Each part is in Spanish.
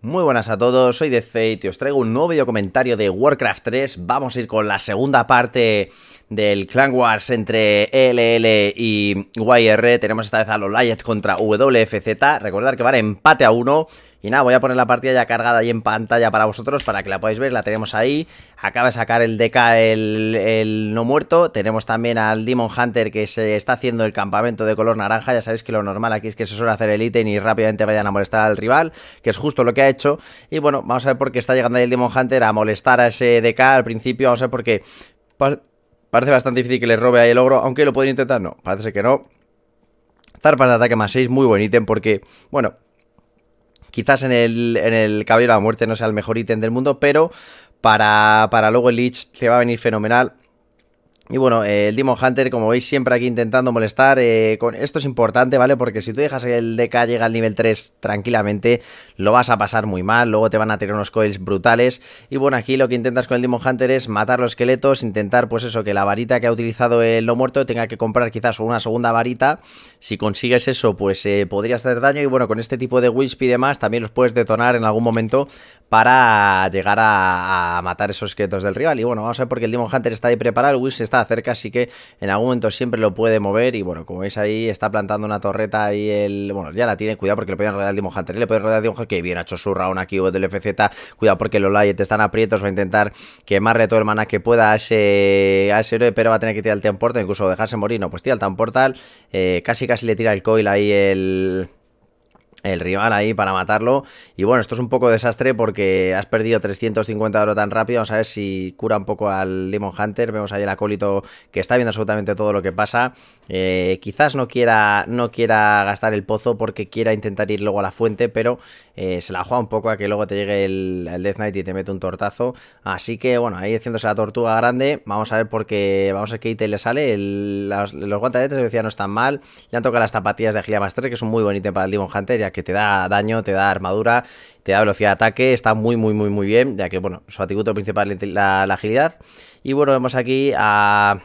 Muy buenas a todos, soy DeathFate y os traigo un nuevo video comentario de Warcraft 3. Vamos a ir con la segunda parte del Clan Wars entre LL y YR. Tenemos esta vez a los Lyeth contra WFZ. Recordar que van empate a uno y nada, voy a poner la partida ya cargada ahí en pantalla para vosotros, para que la podáis ver, la tenemos ahí. Acaba de sacar el DK el, no muerto. Tenemos también al Demon Hunter que se está haciendo el campamento de color naranja. Ya sabéis que lo normal aquí es que se suele hacer el ítem y rápidamente vayan a molestar al rival, que es justo lo que ha hecho. Y bueno, vamos a ver por qué está llegando ahí el Demon Hunter a molestar a ese DK al principio. Vamos a ver por qué... Parece bastante difícil que le robe ahí el ogro, aunque lo pueden intentar, no, parece que no. Zarpas de ataque más 6, muy buen ítem porque, bueno, Quizás en el, en el Caballero de la Muerte no sea el mejor ítem del mundo, pero para, para luego el Leech se va a venir fenomenal. Y bueno, el Demon Hunter, como veis, siempre aquí intentando molestar. Eh, con... Esto es importante, ¿vale? Porque si tú dejas que el DK llega al nivel 3 tranquilamente, lo vas a pasar muy mal. Luego te van a tener unos coils brutales. Y bueno, aquí lo que intentas con el Demon Hunter es matar los esqueletos, intentar, pues eso, que la varita que ha utilizado el lo muerto tenga que comprar quizás una segunda varita. Si consigues eso, pues eh, podrías hacer daño. Y bueno, con este tipo de Wisp y demás, también los puedes detonar en algún momento para llegar a, a matar esos esqueletos del rival. Y bueno, vamos a ver porque el Demon Hunter está ahí preparado, el Wisp está Acerca, así que en algún momento siempre lo puede mover. Y bueno, como veis ahí, está plantando una torreta ahí el. Bueno, ya la tiene, cuidado porque le pueden rodear al Demon ¿eh? le puede rodar al Demon Que bien ha hecho su round aquí del FZ. Cuidado porque los Light están aprietos. Va a intentar quemarle todo el mana que pueda a ese, a ese héroe, pero va a tener que tirar el Portal incluso dejarse morir. No, pues tira el tan portal eh, casi casi le tira el coil ahí el el rival ahí para matarlo. Y bueno, esto es un poco desastre porque has perdido 350 oro tan rápido. Vamos a ver si cura un poco al Demon Hunter. Vemos ahí el acólito que está viendo absolutamente todo lo que pasa. Eh, quizás no quiera, no quiera gastar el pozo porque quiera intentar ir luego a la fuente, pero eh, se la juega un poco a que luego te llegue el, Death Knight y te mete un tortazo. Así que bueno, ahí haciéndose la tortuga grande. Vamos a ver porque vamos a ver qué ítem le sale. El, los, los decía, no están mal. ya han tocado las zapatillas de Agilia Master, que es un muy bonito para el Demon Hunter. Ya que te da daño, te da armadura, te da velocidad de ataque, está muy, muy, muy, muy bien, ya que, bueno, su atributo principal es la, agilidad. Y bueno, vemos aquí a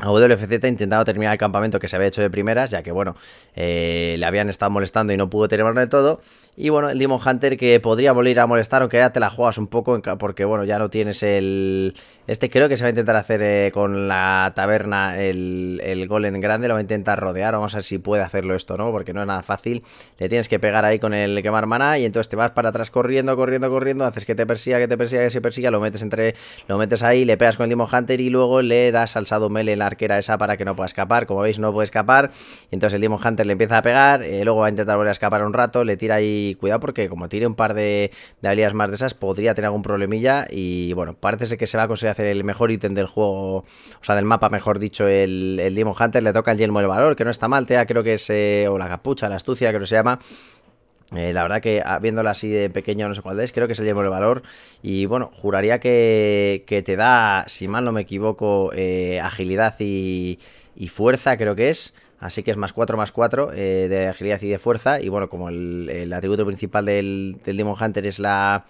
a WFZ intentando terminar el campamento que se había hecho de primeras, ya que bueno, eh, le habían estado molestando y no pudo terminar de todo. Y bueno, el Demon Hunter que podría volver a molestar, aunque ya te la juegas un poco, porque bueno, ya no tienes el... Este creo que se va a intentar hacer eh, con la taberna el, el golem grande, lo va a intentar rodear, vamos a ver si puede hacerlo esto, ¿no? Porque no es nada fácil, le tienes que pegar ahí con el quemar maná y entonces te vas para atrás corriendo, corriendo, corriendo, haces que te persiga, que te persiga, que se persiga, lo metes entre... Lo metes ahí, le pegas con el Demon Hunter y luego le das al Sado Mele la arquera esa para que no pueda escapar, como veis no puede escapar, entonces el Demon Hunter le empieza a pegar, eh, luego va a intentar volver a escapar un rato, le tira ahí cuidado porque como tiene un par de, de habilidades más de esas podría tener algún problemilla y bueno, parece que se va a conseguir hacer el mejor ítem del juego, o sea del mapa mejor dicho, el, el Demon Hunter, le toca el yelmo del valor, que no está mal, Tea creo que es, eh, o la capucha, la astucia creo que se llama, eh, la verdad que ah, viéndola así de pequeño, no sé cuál es, creo que se Yelmo el valor. Y bueno, juraría que, que te da, si mal no me equivoco, eh, agilidad y fuerza, creo que es. Así que es más 4 más 4 eh, de agilidad y de fuerza. Y bueno, como el, atributo principal del, Demon Hunter es la,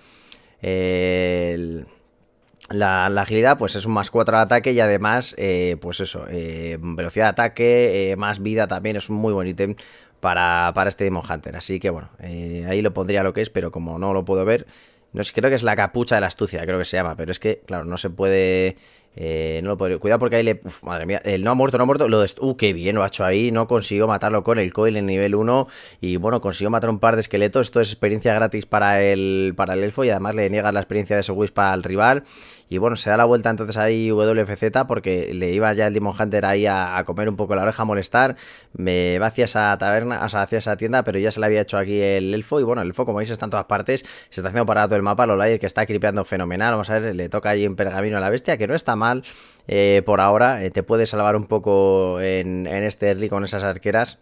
la, agilidad, pues es un más 4 de ataque y además, eh, pues eso, eh, velocidad de ataque, más vida también. Es un muy buen ítem para, para este Demon Hunter. Así que bueno, ahí lo pondría lo que es, pero como no lo puedo ver, no sé, creo que es la capucha de la astucia, creo que se llama, pero es que, claro, no se puede eh, no lo Cuidado porque ahí le. madre mía. El no ha muerto, no ha muerto. Lo Uh, qué bien lo ha hecho ahí. No consiguió matarlo con el coil en nivel 1. Y bueno, consiguió matar un par de esqueletos. Esto es experiencia gratis para el, para elfo. Y además le niega la experiencia de ese wisp al rival. Y bueno, se da la vuelta entonces ahí WFZ porque le iba ya el Demon Hunter ahí a, comer un poco la oreja, a molestar. Me va hacia esa taberna, o sea, hacia esa tienda, pero ya se le había hecho aquí el elfo. Y bueno, el elfo, como veis, está en todas partes. Se está haciendo parado todo el mapa. lo que está cripeando fenomenal. Vamos a ver, le toca ahí un pergamino a la bestia, que no está mal eh, por ahora. Eh, te puede salvar un poco en, en este early con esas arqueras.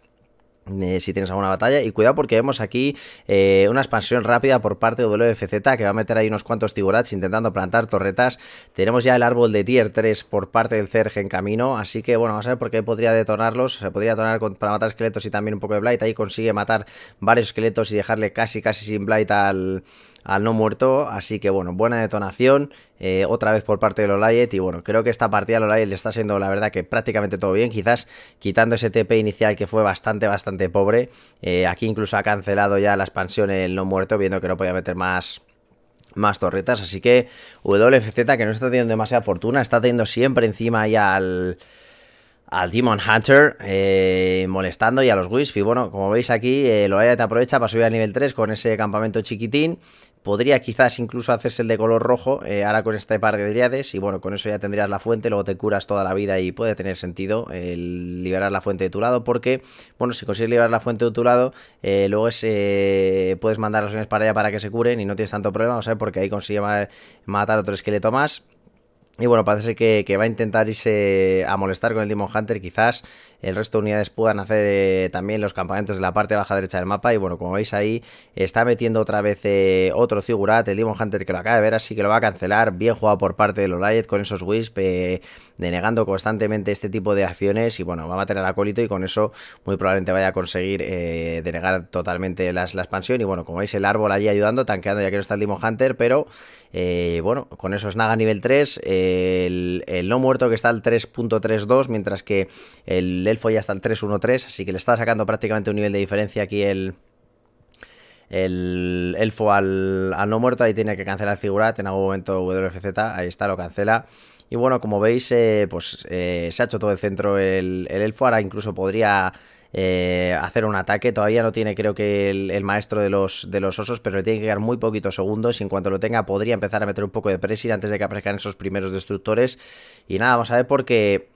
Eh, si tienes alguna batalla. Y cuidado porque vemos aquí eh, una expansión rápida por parte de WFZ que va a meter ahí unos cuantos tiburats intentando plantar torretas. Tenemos ya el árbol de tier 3 por parte del cerje en camino. Así que bueno, vamos a ver por qué podría detonarlos. Se podría detonar para matar esqueletos y también un poco de Blight. Ahí consigue matar varios esqueletos y dejarle casi casi sin Blight al al no muerto. Así que bueno, buena detonación. Eh, otra vez por parte de Lolayet. Y bueno, creo que esta partida Lolayet le está siendo la verdad que prácticamente todo bien. Quizás quitando ese TP inicial que fue bastante, bastante pobre. Eh, aquí incluso ha cancelado ya la expansión el no muerto, viendo que no podía meter más más torretas, así que WFZ que no está teniendo demasiada fortuna, está teniendo siempre encima ya al, al Demon Hunter eh, molestando y a los Wisp. Y bueno, como veis aquí, eh, aprovecha para subir al nivel 3 con ese campamento chiquitín. Podría quizás incluso hacerse el de color rojo, eh, ahora con este par de driades, y bueno, con eso ya tendrías la fuente, luego te curas toda la vida y puede tener sentido eh, el liberar la fuente de tu lado, porque, bueno, si consigues liberar la fuente de tu lado, eh, luego puedes mandar las uniones para allá para que se curen y no tienes tanto problema, o sea, porque ahí consigue matar otro esqueleto más. Y bueno, parece que, va a intentar irse a molestar con el Demon Hunter. Quizás el resto de unidades puedan hacer eh, también los campamentos de la parte baja derecha del mapa. Y bueno, como veis ahí, está metiendo otra vez eh, otro Zigurat. El Demon Hunter que lo acaba de ver, así que lo va a cancelar. Bien jugado por parte de los Lolayet con esos Wisp, eh, denegando constantemente este tipo de acciones. Y bueno, va a matar al acólito y con eso muy probablemente vaya a conseguir denegar totalmente la expansión. Y bueno, como veis, el árbol allí ayudando, tanqueando ya que no está el Demon Hunter. Pero bueno, con esos Naga nivel 3 el, no muerto que está al 3.32, mientras que el elfo ya está al 3.13, así que le está sacando prácticamente un nivel de diferencia aquí el, el elfo al, no muerto. Ahí tiene que cancelar figura en algún momento WFZ, ahí está, lo cancela. Y bueno, como veis, eh, pues eh, se ha hecho todo el centro el, el elfo, ahora incluso podría eh, hacer un ataque. Todavía no tiene, creo que, el, maestro de los, de los osos, pero le tiene que quedar muy poquitos segundos. Y en cuanto lo tenga, podría empezar a meter un poco de presión antes de que aparezcan esos primeros destructores. Y nada, vamos a ver porque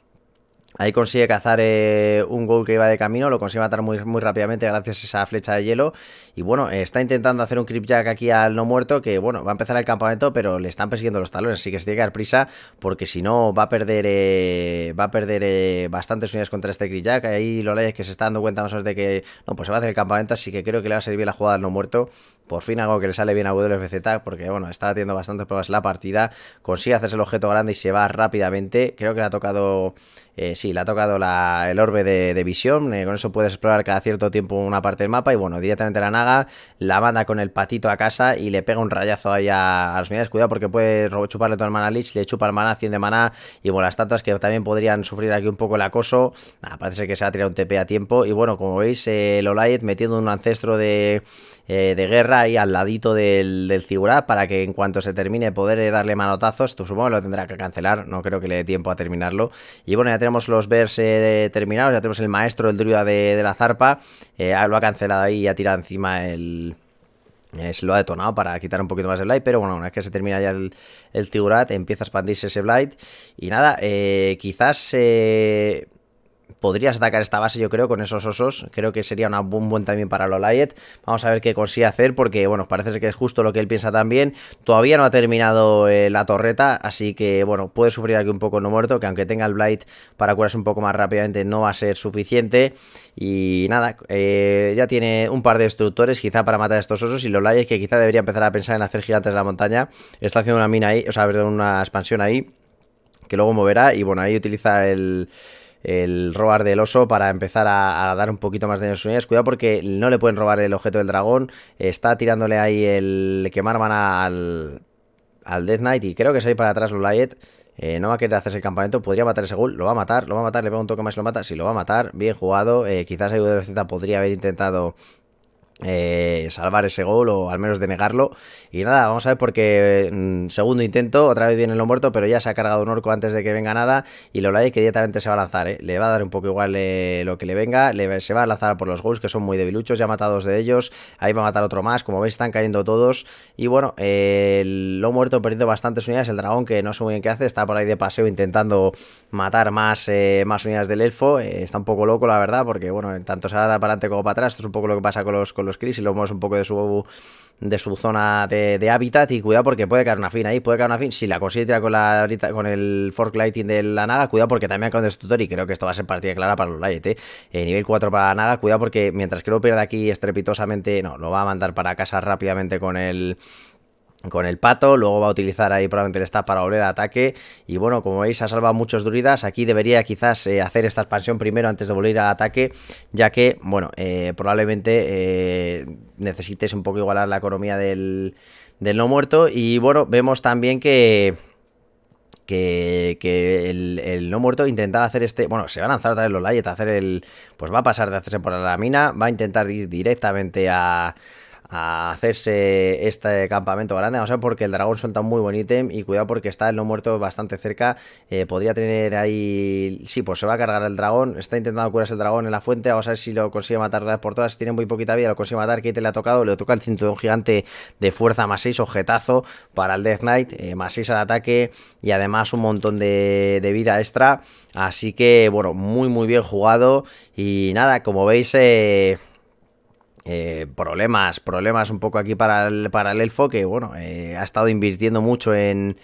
Ahí consigue cazar eh, un gol que iba de camino, lo consigue matar muy, muy rápidamente gracias a esa flecha de hielo. Y bueno, eh, está intentando hacer un creep aquí al no muerto, que bueno, va a empezar el campamento, pero le están persiguiendo los talones, así que se tiene que dar prisa, porque si no va a perder eh, va a perder bastantes unidades contra este creep Ahí lo leyes que se está dando cuenta más o de que no, pues se va a hacer el campamento, así que creo que le va a servir la jugada al no muerto por fin algo que le sale bien a Tag, porque, bueno, está haciendo bastantes pruebas la partida. Consigue hacerse el objeto grande y se va rápidamente. Creo que le ha tocado, eh, sí, le ha tocado el orbe de, visión. Eh, con eso puedes explorar cada cierto tiempo una parte del mapa. Y bueno, directamente la naga la manda con el patito a casa y le pega un rayazo ahí a, a las unidades. Cuidado porque puede chuparle todo el mana Lich, le chupa el mana, 100 de mana. Y bueno, las tantas que también podrían sufrir aquí un poco el acoso. parece que se ha tirado un TP a tiempo. Y bueno, como veis, el Olayet metiendo un ancestro de eh, de guerra ahí al ladito del, del para que en cuanto se termine poder eh, darle manotazos. Tú supongo que lo tendrá que cancelar, no creo que le dé tiempo a terminarlo. Y bueno, ya tenemos los bears eh, terminados, ya tenemos el maestro, el druida de, la zarpa. Ah, lo ha cancelado ahí y ha tirado encima el... se lo ha detonado para quitar un poquito más de Blight, pero bueno, una vez que se termina ya el, el Tigurat, empieza a expandirse ese Blight. Y nada, quizás eh, podrías atacar esta base, yo creo, con esos osos. Creo que sería una, un buen también para Lolayet. Vamos a ver qué consigue hacer, porque, bueno, parece que es justo lo que él piensa también. Todavía no ha terminado eh, la torreta, así que, bueno, puede sufrir aquí un poco no muerto, que aunque tenga el Blight para curarse un poco más rápidamente, no va a ser suficiente. Y nada, eh, ya tiene un par de destructores, quizá para matar a estos osos. Y Lolayet, que quizá debería empezar a pensar en hacer gigantes de la montaña, está haciendo una mina ahí, o sea, una expansión ahí, que luego moverá. Y bueno, ahí utiliza el el robar del oso para empezar a, dar un poquito más de sus unidades. Cuidado porque no le pueden robar el objeto del dragón. Está tirándole ahí el quemar van al, al Death Knight y creo que ahí para atrás Lulayet. light eh, no va a querer hacerse el campamento, podría matar ese ghoul, lo va a matar, lo va a matar, le pregunto un toque más y lo mata, si sí, lo va a matar, bien jugado, eh, quizás Ayuda de Z podría haber intentado eh, salvar ese gol o al menos denegarlo. Y nada, vamos a ver porque mm, segundo intento, otra vez viene lo muerto, pero ya se ha cargado un orco antes de que venga nada. Y lo lo que directamente se va a lanzar, eh. le va a dar un poco igual eh, lo que le venga, se va a lanzar por los goals que son muy debiluchos, ya ha matado dos de ellos, ahí va a matar otro más, como veis están cayendo todos. Y bueno, lo muerto perdiendo bastantes unidades, el dragón que no sé muy bien qué hace, está por ahí de paseo intentando matar más, más unidades del elfo, está un poco loco la verdad, porque bueno, tanto se va para adelante como para atrás, esto es un poco lo que pasa con los los Chris y lo mueves un poco de su de su zona de, hábitat y cuidado porque puede caer una fin ahí, puede caer una fin. Si la considera con la con el fork lighting de la nada, cuidado porque también con de este y creo que esto va a ser partida clara para los light, ¿eh? nivel 4 para la nada cuidado porque mientras que lo pierda aquí estrepitosamente, no, lo va a mandar para casa rápidamente con el con el pato, luego va a utilizar ahí probablemente el stab para volver al ataque y bueno, como veis ha salvado muchos druidas, aquí debería quizás eh, hacer esta expansión primero antes de volver al ataque, ya que bueno, eh, probablemente eh, necesites un poco igualar la economía del, no muerto y bueno, vemos también que que, el, no muerto intentaba hacer este. Bueno, se va a lanzar otra vez los Layet a hacer el. Pues va a pasar de hacerse por la mina. Va a intentar ir directamente a a hacerse este campamento grande. Vamos a ver porque el dragón suelta un muy buen ítem y cuidado porque está el no muerto bastante cerca. Eh, podría tener ahí... Sí, pues se va a cargar el dragón. Está intentando curarse el dragón en la fuente. Vamos a ver si lo consigue matar de por todas. Si tiene muy poquita vida, lo consigue matar. te le ha tocado. Le toca el cinturón gigante de fuerza más 6, objetazo para el Death Knight. Eh, más 6 al ataque y además un montón de, vida extra. Así que, bueno, muy, muy bien jugado. Y nada, como veis... Eh, eh, problemas, problemas un poco aquí para el, para el elfo que, bueno, eh, ha estado invirtiendo mucho en,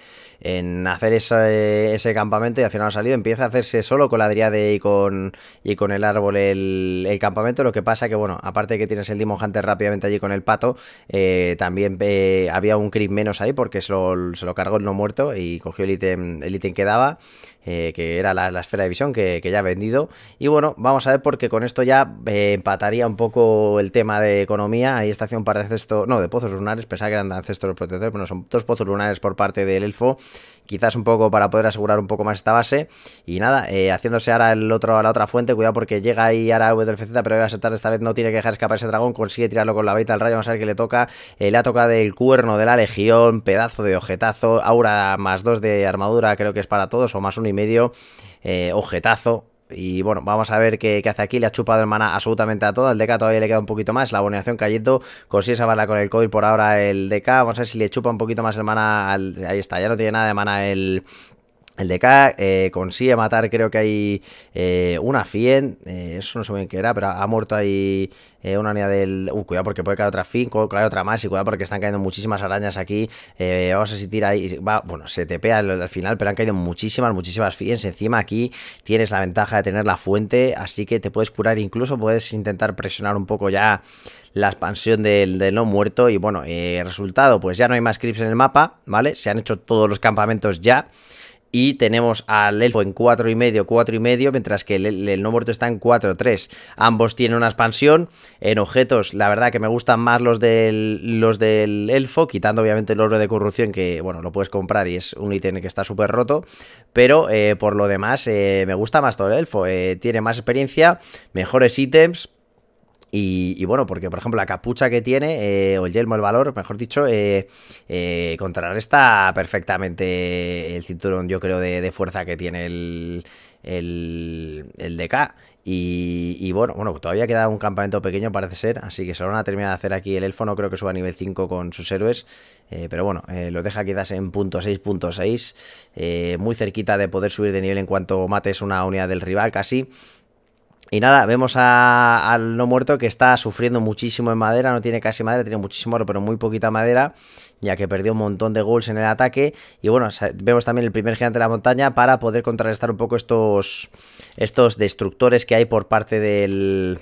en hacer eh, ese, campamento y al final ha salido, empieza a hacerse solo con la driade y con, y con el árbol el, campamento, lo que pasa que bueno, aparte que tienes el Demon Hunter rápidamente allí con el pato, eh, también eh, había un crit menos ahí porque se lo, se lo, cargó el no muerto y cogió el ítem, el que daba, que era la, esfera de visión que, ya ha vendido. Y bueno, vamos a ver porque con esto ya empataría un poco el tema de economía, ahí estación par de esto no, de pozos lunares, pensaba que eran de ancestros protectores, pero son dos pozos lunares por parte del elfo quizás un poco para poder asegurar un poco más esta base. Y nada, eh, haciéndose ahora el otro, la otra fuente, cuidado porque llega ahí ahora V2FZ pero voy a saltar esta vez, no tiene que dejar escapar ese dragón, consigue tirarlo con la baita al rayo, vamos a ver que le toca, eh, le ha tocado el cuerno de la legión, pedazo de ojetazo, aura más dos de armadura creo que es para todos, o más uno y medio, eh, ojetazo, y bueno, vamos a ver qué, hace aquí. Le ha chupado el mana absolutamente a todo. El DK todavía le queda un poquito más. La abonación cayendo. Consigue bala con el coil por ahora el DK. Vamos a ver si le chupa un poquito más el mana Ahí está, ya no tiene nada de mana el el de eh, consigue matar, creo que hay eh, una Fien, eh, eso no sé bien qué era, pero ha, muerto ahí eh, una unidad del... Uh, cuidado porque puede caer otra Fien, caer otra más y cuidado porque están cayendo muchísimas arañas aquí. vamos a sentir ahí, bueno, se te pega al final, pero han caído muchísimas, muchísimas Fiens. Encima aquí tienes la ventaja de tener la fuente, así que te puedes curar, incluso puedes intentar presionar un poco ya la expansión del, no muerto. Y bueno, eh, resultado, pues ya no hay más creeps en el mapa, ¿vale? Se han hecho todos los campamentos ya y tenemos al elfo en 4,5, y medio, cuatro y medio, mientras que el, no muerto está en 3. Ambos tienen una expansión. En objetos, la verdad que me gustan más los del, los del elfo, quitando obviamente el oro de corrupción, que bueno, lo puedes comprar y es un ítem que está súper roto. Pero eh, por lo demás, eh, me gusta más todo el elfo. Eh, tiene más experiencia, mejores ítems y, bueno, porque por ejemplo la capucha que tiene, eh, o el yelmo, el valor, mejor dicho, eh, eh, contrarresta perfectamente el cinturón, yo creo, de, fuerza que tiene el, el, el DK. Y, bueno, bueno, todavía queda un campamento pequeño, parece ser, así que se van a terminar de hacer aquí el elfo, no creo que suba a nivel 5 con sus héroes, pero bueno, lo deja quizás en punto 6, muy cerquita de poder subir de nivel en cuanto mates una unidad del rival casi. Y nada, vemos al no muerto que está sufriendo muchísimo en madera, no tiene casi madera, tiene muchísimo oro, pero muy poquita madera, ya que perdió un montón de goals en el ataque. Y bueno, vemos también el primer gigante de la montaña para poder contrarrestar un poco estos, estos destructores que hay por parte del,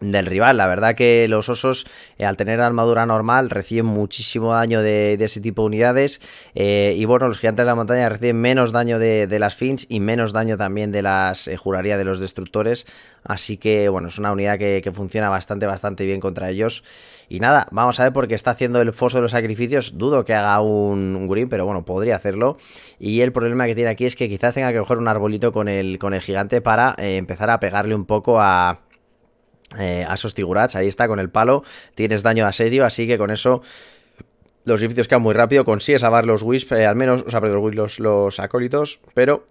del rival. La verdad que los osos, eh, al tener armadura normal, reciben muchísimo daño de, ese tipo de unidades. Eh, y bueno, los gigantes de la montaña reciben menos daño de, las fins y menos daño también de las eh, juraría de los destructores. Así que bueno, es una unidad que, funciona bastante, bastante bien contra ellos. Y nada, vamos a ver porque está haciendo el foso de los sacrificios. Dudo que haga un, un green, pero bueno, podría hacerlo. Y el problema que tiene aquí es que quizás tenga que coger un arbolito con el, con el gigante para empezar a pegarle un poco a eh, a esos Tigurats, ahí está con el palo. Tienes daño de asedio, así que con eso los edificios quedan muy rápido. Consigues salvar los Wisp, eh, al menos, o sea, los, los acólitos, pero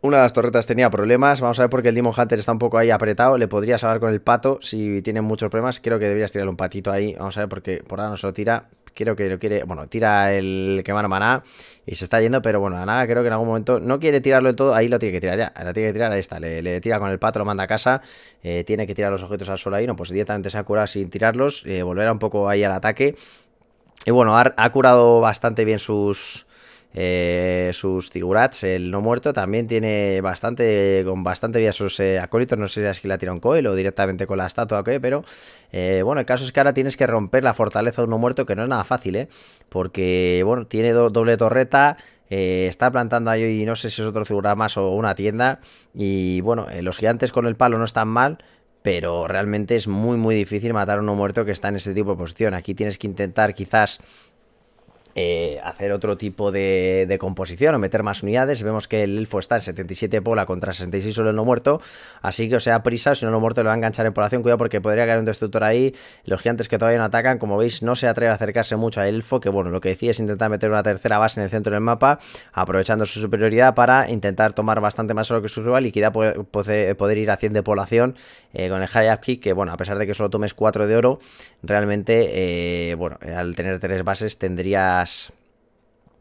una de las torretas tenía problemas. Vamos a ver porque el Demon Hunter está un poco ahí apretado. Le podría salvar con el pato si tiene muchos problemas. Creo que deberías tirarle un patito ahí. Vamos a ver porque por ahora no se lo tira quiero que lo quiere, bueno, tira el quemar maná y se está yendo, pero bueno, nada creo que en algún momento no quiere tirarlo del todo, ahí lo tiene que tirar ya, lo tiene que tirar, ahí está, le, tira con el pato, lo manda a casa, eh, tiene que tirar los objetos al suelo ahí, no, pues directamente se ha curado sin tirarlos, eh, volverá un poco ahí al ataque. Y bueno, ha curado bastante bien sus eh, sus figurats, el no muerto, también tiene bastante, con bastante vida sus eh, acólitos, no sé si es que la tiran coil o directamente con la estatua pero eh, bueno, el caso es que ahora tienes que romper la fortaleza de un no muerto, que no es nada fácil, ¿eh? Porque, bueno, tiene doble torreta, está plantando ahí, no sé si es otro figurat más o una tienda, y bueno, los gigantes con el palo no están mal, pero realmente es muy muy difícil matar a un no muerto que está en este tipo de posición. Aquí tienes que intentar quizás eh, hacer otro tipo de, composición o meter más unidades. Vemos que el elfo está en 77 pola contra 66 solo en lo muerto. Así que o sea prisa, si no lo muerto le va a enganchar en población. Cuidado porque podría caer un destructor ahí. Los gigantes que todavía no atacan, como veis, no se atreve a acercarse mucho al elfo. Que bueno, lo que decía es intentar meter una tercera base en el centro del mapa, aprovechando su superioridad para intentar tomar bastante más oro que su rival y quizá poder, poder ir haciendo 100 de población eh, con el high Que bueno, a pesar de que solo tomes 4 de oro, realmente, eh, bueno, al tener 3 bases tendría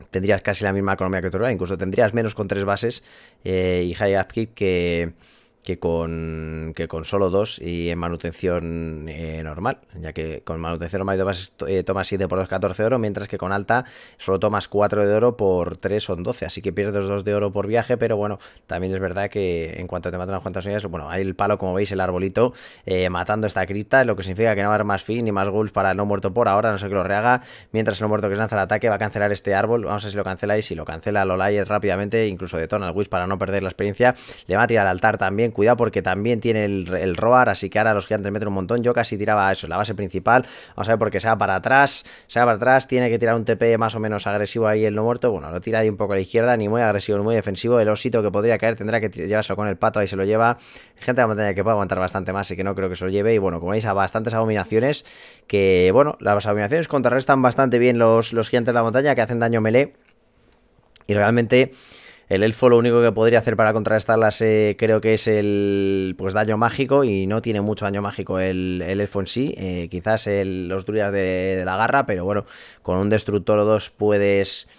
tendrías casi la misma economía que lado. incluso tendrías menos con tres bases eh, y high upkeep que, que con, que con solo dos y en manutención eh, normal, ya que con manutención normal eh, tomas, tomas 7 por 2, 14 de oro, mientras que con alta solo tomas 4 de oro por 3 son 12, así que pierdes 2 de oro por viaje, pero bueno, también es verdad que en cuanto te matan las cuantas unidades, bueno, hay el palo, como veis, el arbolito eh, matando esta cripta, lo que significa que no va a haber más fin ni más ghouls para el no muerto por ahora, no sé que lo rehaga, mientras el no muerto que se lanza el ataque va a cancelar este árbol, vamos a ver si lo cancela y si lo cancela lo layes rápidamente, incluso de el wish para no perder la experiencia, le va a tirar al altar también cuidado porque también tiene el, roar, así que ahora los gigantes meten un montón. Yo casi tiraba eso, la base principal. Vamos a ver porque se va para atrás, se va para atrás, tiene que tirar un TP más o menos agresivo ahí el no muerto. Bueno, lo tira ahí un poco a la izquierda, ni muy agresivo ni muy defensivo. El osito que podría caer tendrá que llevárselo con el pato, ahí se lo lleva. Gente de la montaña que puede aguantar bastante más, así que no creo que se lo lleve. Y bueno, como veis, a bastantes abominaciones que, bueno, las abominaciones contrarrestan bastante bien los, los gigantes de la montaña que hacen daño melee. Y realmente el elfo lo único que podría hacer para contrarrestarlas eh, creo que es el pues daño mágico y no tiene mucho daño mágico el, elfo en sí. Eh, quizás los druidas de, la garra, pero bueno, con un destructor o dos puedes...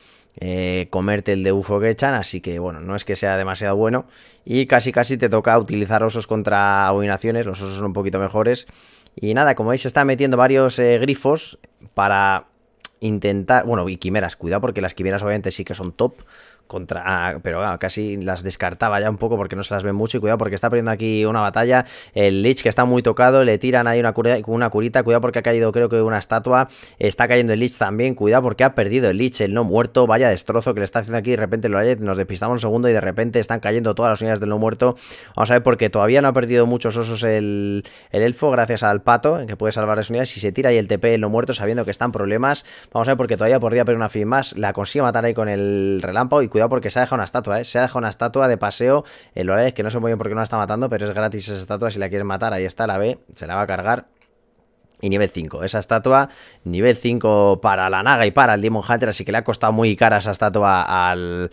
Eh, comerte el de UFO que echan, así que bueno, no es que sea demasiado bueno y casi casi te toca utilizar osos contra abominaciones, los osos son un poquito mejores y nada, como veis se está metiendo varios grifos para intentar, bueno y quimeras, cuidado porque las quimeras obviamente sí que son top contra, ah, pero ah, casi las descartaba ya un poco porque no se las ve mucho y cuidado porque está perdiendo aquí una batalla, el Lich que está muy tocado, le tiran ahí una, cura, una curita, cuidado porque ha caído creo que una estatua, está cayendo el Lich también, cuidado porque ha perdido el Lich, el no muerto, vaya destrozo que le está haciendo aquí, de repente lo hay, nos despistamos un segundo y de repente están cayendo todas las unidades del no muerto, vamos a ver porque todavía no ha perdido muchos osos el, elfo gracias al pato, que puede salvar las unidades, si se tira ahí el TP el no muerto sabiendo que están problemas, vamos a ver porque todavía podría perder una fin más, la consigue matar ahí con el relámpago y cuidado porque se ha dejado una estatua, ¿eh? Se ha dejado una estatua de paseo. El hora es que no se muy porque qué no la está matando, pero es gratis esa estatua. Si la quieren matar, ahí está, la ve, se la va a cargar. Y nivel 5, esa estatua, nivel 5 para la naga y para el Demon Hunter, así que le ha costado muy cara esa estatua al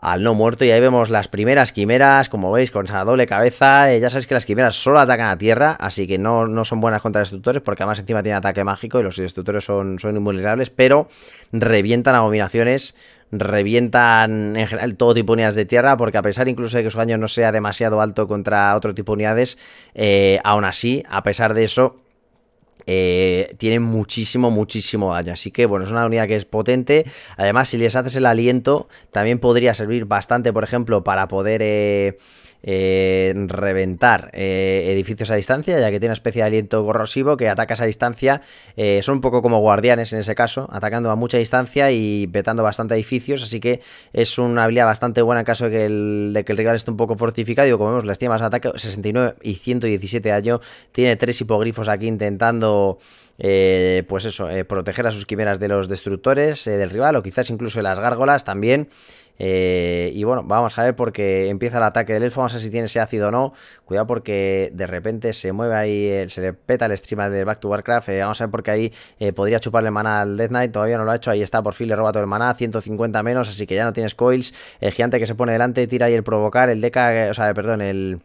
al no muerto y ahí vemos las primeras quimeras, como veis, con esa doble cabeza. Eh, ya sabéis que las quimeras solo atacan a tierra, así que no, no son buenas contra destructores, porque además encima tiene ataque mágico y los destructores son, son invulnerables, pero revientan abominaciones revientan en general todo tipo de unidades de tierra, porque a pesar incluso de que su daño no sea demasiado alto contra otro tipo de unidades, eh, aún así, a pesar de eso, eh, tienen muchísimo, muchísimo daño. Así que, bueno, es una unidad que es potente. Además, si les haces el aliento, también podría servir bastante, por ejemplo, para poder... Eh, eh, reventar eh, edificios a distancia, ya que tiene una especie de aliento corrosivo que atacas a distancia. Eh, son un poco como guardianes en ese caso, atacando a mucha distancia y petando bastante edificios. Así que es una habilidad bastante buena en caso de que el, de el rival esté un poco fortificado. Y como vemos, las tiene más ataque 69 y 117 a daño. Tiene tres hipogrifos aquí intentando eh, pues eso, eh, proteger a sus quimeras de los destructores eh, del rival o quizás incluso de las gárgolas también. y bueno, vamos a ver porque empieza el ataque del elfo, vamos a ver si tiene ese ácido o no. Cuidado porque de repente se mueve ahí, se le peta el streamer de Back to Warcraft. vamos a ver porque ahí podría chuparle maná al Death Knight, todavía no lo ha hecho, ahí está, por fin le roba todo el maná, 150 menos, así que ya no tiene coils. El gigante que se pone delante tira ahí el provocar, el deca, o sea, perdón, el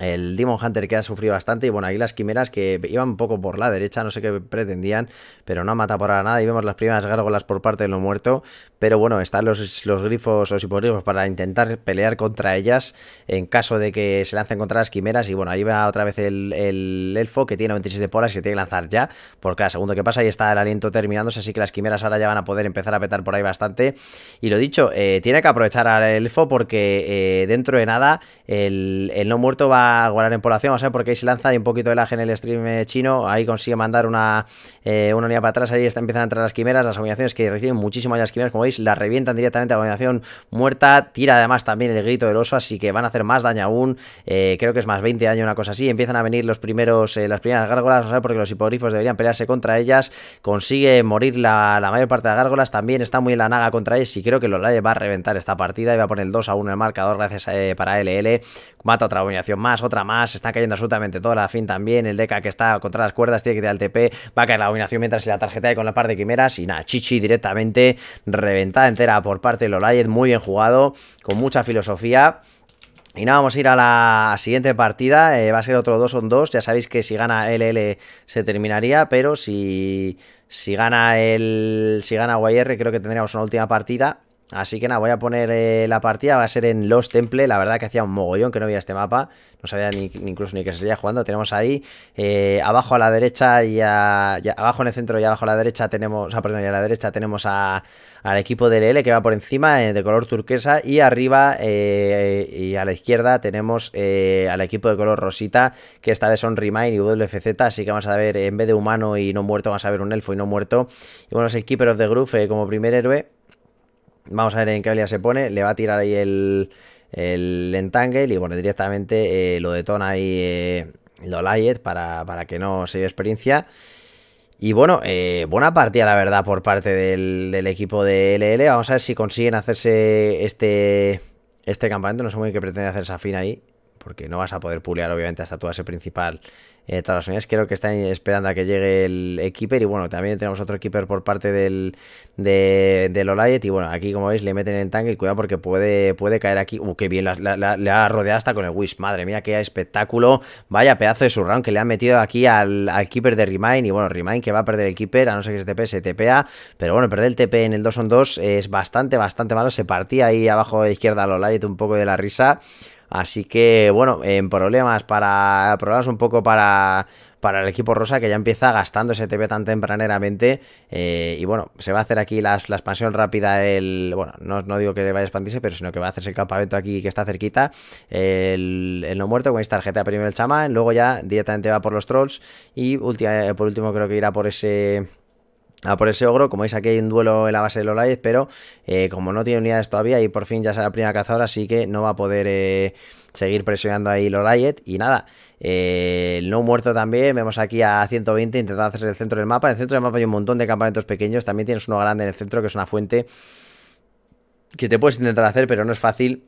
el Demon Hunter que ha sufrido bastante. Y bueno, ahí las quimeras que iban un poco por la derecha, no sé qué pretendían, pero no mata por nada. Y vemos las primeras gárgolas por parte de lo muerto. Pero bueno, están los, los grifos, los hipogrifos para intentar pelear contra ellas en caso de que se lancen contra las quimeras. Y bueno, ahí va otra vez el, elfo que tiene 26 de polas y se tiene que lanzar ya porque cada segundo que pasa. Y está el aliento terminándose, así que las quimeras ahora ya van a poder empezar a petar por ahí bastante. Y lo dicho, eh, tiene que aprovechar al elfo porque eh, dentro de nada el, el no muerto va guardar en población. o sea, porque ahí se lanza. y un poquito de laje en el stream eh, chino. Ahí consigue mandar una, eh, una unidad para atrás. Ahí está, empiezan a entrar las quimeras. Las abominaciones que reciben Muchísimas las quimeras, como veis, las revientan directamente. La abominación muerta. Tira además también el grito del oso. Así que van a hacer más daño aún. Eh, creo que es más 20 daño, una cosa así. Empiezan a venir los primeros, las primeras gárgolas. o sea porque los hipogrifos deberían pelearse contra ellas. Consigue morir la, mayor parte de las gárgolas. También está muy en la naga contra ellas. Y creo que los Lolaye va a reventar esta partida. Y va a poner 2 a 1 en el marcador gracias para LL. Mata otra abominación más otra más, está cayendo absolutamente toda la fin también, el Deca que está contra las cuerdas, tiene que tirar al TP, va a caer la dominación mientras se la tarjeta hay con la par de quimeras y nada, Chichi directamente reventada entera por parte de Lolayet, muy bien jugado, con mucha filosofía. Y nada, vamos a ir a la siguiente partida, eh, va a ser otro 2 on 2, ya sabéis que si gana LL se terminaría, pero si, si gana el si gana YR creo que tendríamos una última partida Así que nada, voy a poner eh, la partida, va a ser en Los Temple, la verdad que hacía un mogollón que no veía este mapa, no sabía ni, incluso ni que se seguía jugando, tenemos ahí eh, abajo a la derecha y, a, abajo en el centro y abajo a la derecha tenemos, o sea, perdón, y a la derecha tenemos al equipo del L que va por encima eh, de color turquesa y arriba y a la izquierda tenemos al equipo de color rosita que esta vez son Remind y WFZ, así que vamos a ver en vez de humano y no muerto, vamos a ver un elfo y no muerto, y bueno, es Keeper of the Groove como primer héroe Vamos a ver en qué habilidad se pone. Le va a tirar ahí el, entangle y bueno, directamente eh, lo detona ahí eh, lo para, que no se dé experiencia. Y bueno, eh, buena partida la verdad por parte del, equipo de LL. Vamos a ver si consiguen hacerse este, este campamento. No sé muy bien qué pretende hacer fin ahí, porque no vas a poder pulear obviamente hasta tu base principal eh, Tras las unidades. Creo que están esperando a que llegue el Keeper. Y bueno, también tenemos otro Keeper por parte del, de, del Y bueno, aquí como veis le meten en tanque. Y cuidado porque puede, puede caer aquí. Uh, qué bien, le ha rodeado hasta con el Wish. Madre mía, qué espectáculo. Vaya pedazo de su round que le han metido aquí al, Keeper de Remind. Y bueno, Remind que va a perder el Keeper, a no ser que se TP, se TPA. Pero bueno, perder el TP en el 2 on 2 es bastante, bastante malo. Se partía ahí abajo a la izquierda al Olayet un poco de la risa. Así que, bueno, en problemas para. Problemas un poco para, para el equipo rosa que ya empieza gastando ese TP tan tempraneramente. Eh, y bueno, se va a hacer aquí la expansión rápida. El, bueno, no, no, digo que vaya a expandirse, pero sino que va a hacerse el campamento aquí que está cerquita. El, no muerto con esta tarjeta primero el chamán. Luego ya directamente va por los trolls. Y eh, por último, creo que irá por ese a por ese ogro. Como veis, aquí hay un duelo en la base de Lolayet, pero eh, como no tiene unidades todavía y por fin ya será la primera cazadora, así que no va a poder eh, seguir presionando ahí Lolayet. Y nada, eh, el no muerto también, vemos aquí a 120 intentando hacerse el centro del mapa. En el centro del mapa hay un montón de campamentos pequeños, también tienes uno grande en el centro que es una fuente que te puedes intentar hacer, pero no es fácil.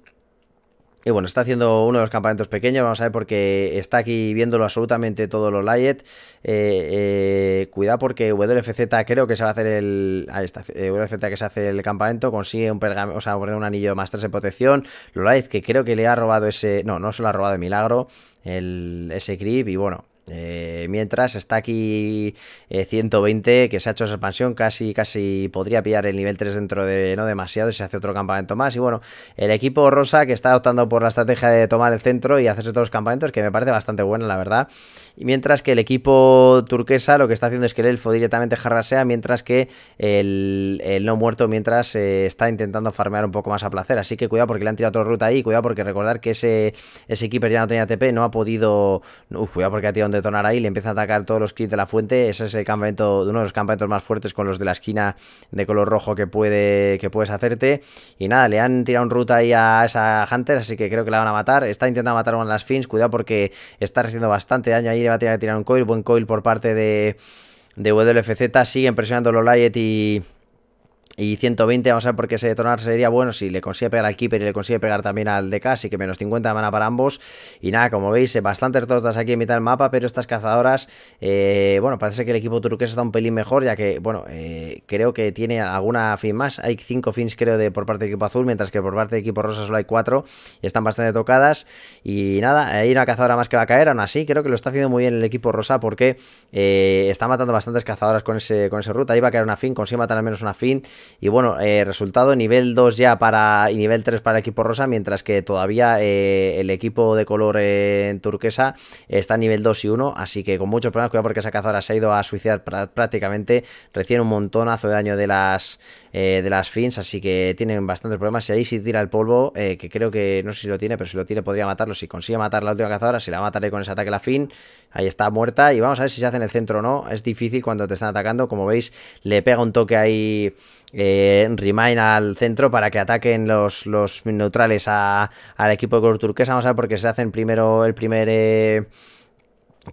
Y bueno, está haciendo uno de los campamentos pequeños, vamos a ver, porque está aquí viéndolo absolutamente todo lo light eh, eh, cuidado porque WFZ creo que se va a hacer el... Ahí está, eh, que se hace el campamento, consigue un pergamino, o sea, un anillo más 3 de protección. Los light que creo que le ha robado ese... No, no se lo ha robado de milagro, ese creep, y bueno... Eh, mientras está aquí 120, eh, que se ha hecho esa expansión, casi, casi podría pillar el nivel 3 dentro de no demasiado y se hace otro campamento más. Y bueno, el equipo rosa que está optando por la estrategia de tomar el centro y hacerse todos los campamentos, que me parece bastante buena, la verdad. Y mientras que el equipo turquesa lo que está haciendo es que el elfo directamente jarrasea, mientras que el, el no muerto mientras eh, está intentando farmear un poco más a placer. Así que cuidado porque le han tirado otra ruta ahí, cuidado porque recordar que ese, ese keeper ya no tenía TP, no ha podido... Uf, cuidado porque ha tirado un detonar ahí, le empieza a atacar todos los kits de la fuente. Ese es el campamento, uno de los campamentos más fuertes con los de la esquina de color rojo que, puede, que puedes hacerte. Y nada, le han tirado un ruta ahí a esa Hunter, así que creo que la van a matar. Está intentando matar a una de las fins, cuidado porque está recibiendo bastante daño ahí va a tirar, un coil. Buen coil por parte de, de WLFZ. Siguen presionando los light y, y 120, vamos a ver por qué ese detonar sería bueno si le consigue pegar al keeper y le consigue pegar también al DK, así que menos 50 de mana para ambos. Y nada, como veis, eh, bastantes tortas aquí en mitad del mapa, pero estas cazadoras, eh, bueno, parece que el equipo turquesa está un pelín mejor, ya que, bueno, eh, creo que tiene alguna fin más. Hay 5 fins, creo, de por parte del equipo azul, mientras que por parte del equipo rosa solo hay 4 y están bastante tocadas. Y nada, hay una cazadora más que va a caer, aún así, creo que lo está haciendo muy bien el equipo rosa porque está matando bastantes cazadoras con ese, con ese ruta. Ahí va a caer una fin, consigue matar al menos una fin. Y bueno, eh, resultado nivel 2 ya para y nivel 3 para el equipo rosa, mientras que todavía eh, el equipo de color en eh, turquesa está en nivel 2 y 1, así que con muchos problemas, cuidado porque esa cazadora se ha ido a suicidar prácticamente, recién un montonazo de daño de las, de las fins, así que tienen bastantes problemas. Y ahí si tira el polvo, que creo que no sé si lo tiene, pero si lo tiene podría matarlo, si consigue matar la última cazadora, si la mataré con ese ataque la fin, ahí está muerta y vamos a ver si se hace en el centro o no, es difícil cuando te están atacando, como veis le pega un toque ahí eh, Remain al centro para que ataquen los, los neutrales al equipo de color turquesa. Vamos a ver porque se hacen primero el primer... Eh,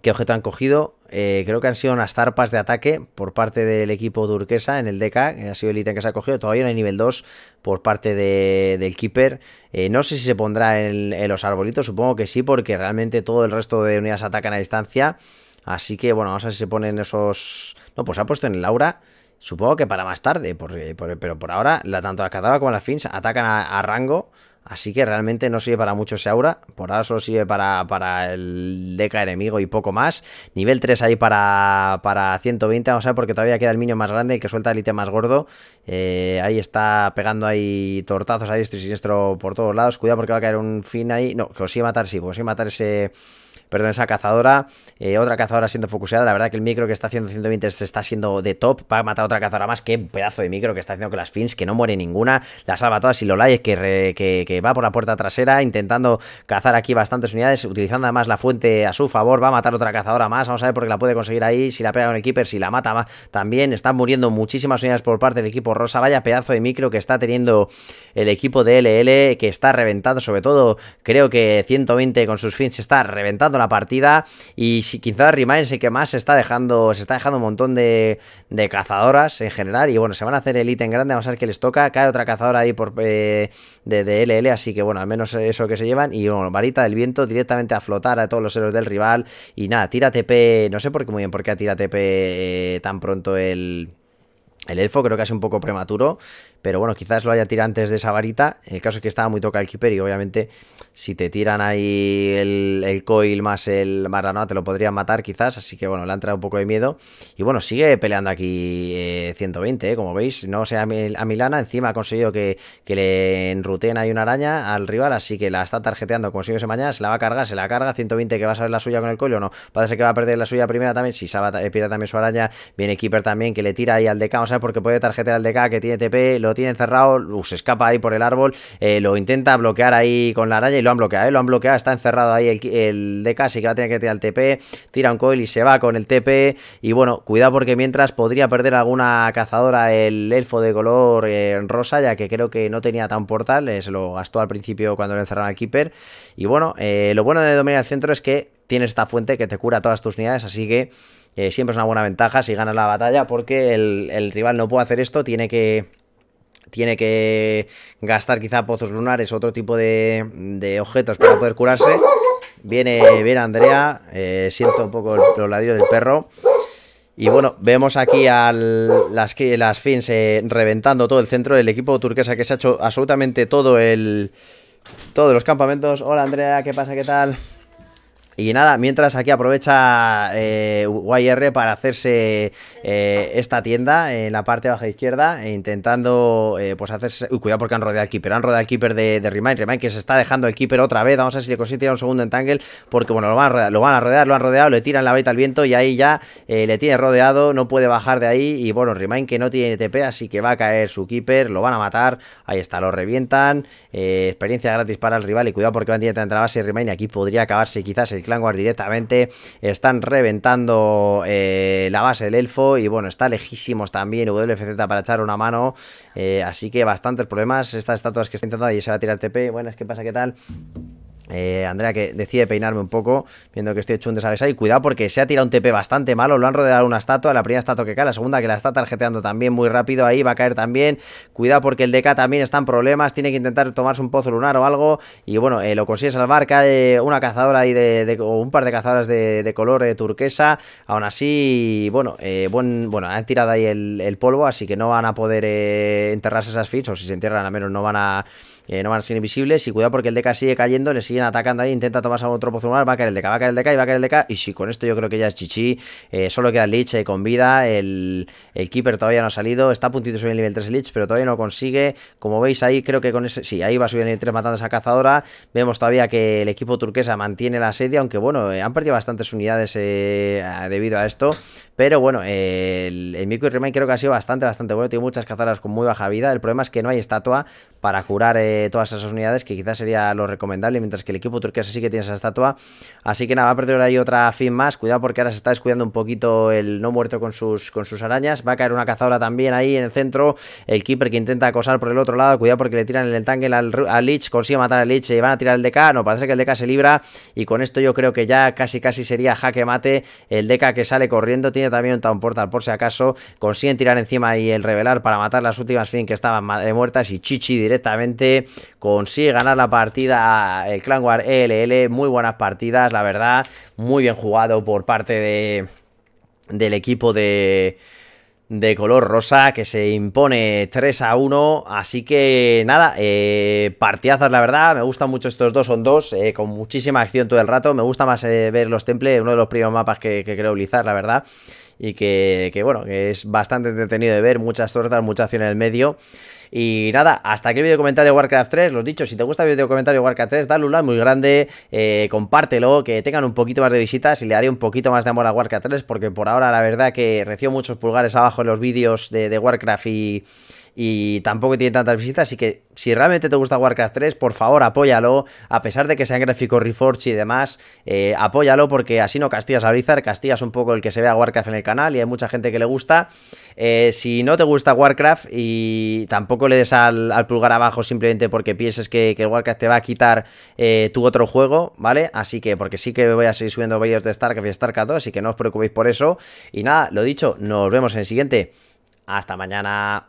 ¿Qué objeto han cogido? Eh, creo que han sido unas zarpas de ataque por parte del equipo turquesa en el DK, ha sido el ítem que se ha cogido. Todavía no hay nivel 2 por parte del Keeper. no sé si se pondrá en, los arbolitos, supongo que sí, porque realmente todo el resto de unidades atacan a distancia. Así que bueno, vamos a ver si se ponen esos... No, pues se ha puesto en el aura Supongo que para más tarde, eh, pero por ahora la, tanto la cadavera como las fins atacan a, rango, así que realmente no sirve para mucho ese aura. Por ahora solo sirve para, para el deca enemigo y poco más. Nivel 3 ahí para, para 120, vamos a ver, porque todavía queda el minion más grande, el que suelta el ítem más gordo. Eh, ahí está pegando ahí tortazos ahí y siniestro por todos lados. Cuidado porque va a caer un fin ahí. No, que os iba matar, sí, porque os iba matar ese perdón, esa cazadora, eh, otra cazadora siendo focuseada, la verdad que el micro que está haciendo 120 Se está siendo de top, va a matar otra cazadora más, Qué pedazo de micro que está haciendo con las fins, que no muere ninguna, la salva todas y lo que, que, va por la puerta trasera intentando cazar aquí bastantes unidades, utilizando además la fuente a su favor, va a matar otra cazadora más, vamos a ver por qué la puede conseguir ahí, si la pega con el keeper, si la mata más, también están muriendo muchísimas unidades por parte del equipo rosa, vaya pedazo de micro que está teniendo el equipo de LL, que está reventando, sobre todo creo que 120 con sus fins está reventando la partida y si, quizás Remind sí que más se está dejando, se está dejando un montón de, cazadoras en general y bueno, se van a hacer el en grande, vamos a ver qué les toca, cae otra cazadora ahí por eh, de, LL, así que bueno, al menos eso que se llevan y bueno, varita del viento directamente a flotar a todos los héroes del rival y nada, tira TP, no sé por qué muy bien, por qué tira TP eh, tan pronto el... El elfo creo que es un poco prematuro. Pero bueno, quizás lo haya tirado antes de esa varita. El caso es que estaba muy toca el keeper y obviamente si te tiran ahí el, coil más el maranoa te lo podrían matar quizás. Así que bueno, le ha entrado un poco de miedo. Y bueno, sigue peleando aquí 120, eh, eh, como veis. No sea a, Milana. Encima ha conseguido que, que le enruten ahí una araña al rival. Así que la está tarjeteando consigue ese mañana. Se la va a cargar, se la carga. 120 que va a saber la suya con el coil o no. Parece que va a perder la suya primera también. Si Saba eh, pierde también su araña. Viene keeper también que le tira ahí al DK. O sea, porque puede tarjetear al DK que tiene TP lo tiene encerrado, uh, se escapa ahí por el árbol, eh, lo intenta bloquear ahí con la araña y lo han bloqueado, eh, lo han bloqueado, está encerrado ahí el, de DK, así que va a tener que tirar el TP, tira un coil y se va con el TP y bueno, cuidado porque mientras podría perder alguna cazadora el elfo de color eh, rosa, ya que creo que no tenía tan portal, se lo gastó al principio cuando le encerraron al Keeper y bueno, lo bueno de dominar el centro es que tienes esta fuente que te cura todas tus unidades, así que siempre es una buena ventaja si ganas la batalla porque el rival no puede hacer esto, tiene que tiene que gastar quizá pozos lunares, otro tipo de, objetos para poder curarse. Viene, viene Andrea, eh, siento un poco los ladrillos del perro. Y bueno, vemos aquí a las, las Fins eh, reventando todo el centro. del equipo turquesa que se ha hecho absolutamente todo el. Todos los campamentos. Hola Andrea, ¿qué pasa? ¿Qué tal? Y nada, mientras aquí aprovecha eh, YR para hacerse eh, esta tienda en la parte baja izquierda, e intentando eh, pues hacerse... Uy, cuidado porque han rodeado al keeper, han rodeado al keeper de, de Remind, Remind que se está dejando el keeper otra vez, vamos a ver si le consigue tirar un segundo en Tangle porque bueno, lo van a rodear, lo han rodeado, le tiran la varita al viento y ahí ya eh, le tiene rodeado, no puede bajar de ahí y bueno, Remind que no tiene TP, así que va a caer su keeper, lo van a matar, ahí está, lo revientan, experiencia gratis para el rival y cuidado porque van directamente a la base de Remind y aquí podría acabarse quizás el directamente. Están reventando eh, la base del elfo y bueno, está lejísimos también WFZ para echar una mano. Eh, así que bastantes problemas. Estas estatuas que está intentando y se va a tirar TP. Bueno, es que pasa, ¿qué tal? Eh, Andrea que decide peinarme un poco Viendo que estoy hecho un sabes Y cuidado porque se ha tirado un TP bastante malo Lo han rodeado una estatua La primera estatua que cae La segunda que la está tarjeteando también muy rápido Ahí va a caer también Cuidado porque el DK también está en problemas Tiene que intentar tomarse un pozo lunar o algo Y bueno, eh, lo consigue salvar Cae una cazadora ahí de, o un par de cazadoras de, color eh, turquesa Aún así, bueno, bueno Han tirado ahí el, polvo Así que no van a poder enterrarse esas fichas O si se entierran al menos no van a eh, no van a ser invisibles. Y cuidado porque el DK sigue cayendo, le siguen atacando ahí, intenta tomarse algún otro pozo va a caer el DK, va a caer el DK y va a caer el DK. Y si con esto yo creo que ya es chichi, eh, solo queda el Lich eh, con vida, el, el, Keeper todavía no ha salido, está puntito de el nivel 3 el Lich, pero todavía no consigue. Como veis ahí, creo que con ese, sí, ahí va a subir el nivel 3 matando a esa cazadora. Vemos todavía que el equipo turquesa mantiene la sedia, aunque bueno, han perdido bastantes unidades debido a esto. Pero bueno, el, el Miku y Remain creo que ha sido bastante, bastante bueno. Tiene muchas cazadoras con muy baja vida. El problema es que no hay estatua para curar eh, todas esas unidades, que quizás sería lo recomendable, mientras que el equipo turquesa sí que tiene esa estatua. Así que nada, va a perder ahí otra fin más. Cuidado porque ahora se está descuidando un poquito el no muerto con sus, con sus arañas. Va a caer una cazadora también ahí en el centro. El keeper que intenta acosar por el otro lado. Cuidado porque le tiran el tanque al, Lich. Consigue matar al Lich. Y van a tirar el DK. No, parece que el DK se libra. Y con esto yo creo que ya casi casi sería jaque mate. El DK que sale corriendo. Tiene también un Town Portal por si acaso. Consiguen tirar encima y el revelar para matar las últimas fin que estaban eh, muertas. Y Chichi directamente consigue ganar la partida eh, el Clan War LL. Muy buenas partidas, la verdad. Muy bien jugado por parte del equipo de color rosa que se impone 3 a 1. Así que nada, eh, partidazas la verdad. Me gustan mucho estos dos, son dos, eh, con muchísima acción todo el rato. Me gusta más eh, ver los temples, uno de los primeros mapas que, que creo utilizar, la verdad y que, bueno, que es bastante entretenido de ver, muchas tortas, mucha acción en el medio. Y nada, hasta aquí el video comentario de Warcraft 3. Los dicho, si te gusta el video comentario de Warcraft 3, dale un like muy grande, eh, compártelo, que tengan un poquito más de visitas y le daré un poquito más de amor a Warcraft 3, porque por ahora la verdad que recibo muchos pulgares abajo en los vídeos de, de Warcraft y y tampoco tiene tantas visitas, así que si realmente te gusta Warcraft 3, por favor apóyalo, a pesar de que sean gráficos Reforge y demás, eh, apóyalo porque así no castigas a Blizzard, castigas un poco el que se vea Warcraft en el canal y hay mucha gente que le gusta. Eh, si no te gusta Warcraft y tampoco le des al, pulgar abajo simplemente porque pienses que, que, Warcraft te va a quitar eh, tu otro juego, ¿vale? Así que, porque sí que voy a seguir subiendo vídeos de Starcraft y Starcraft 2, así que no os preocupéis por eso. Y nada, lo dicho, nos vemos en el siguiente. Hasta mañana.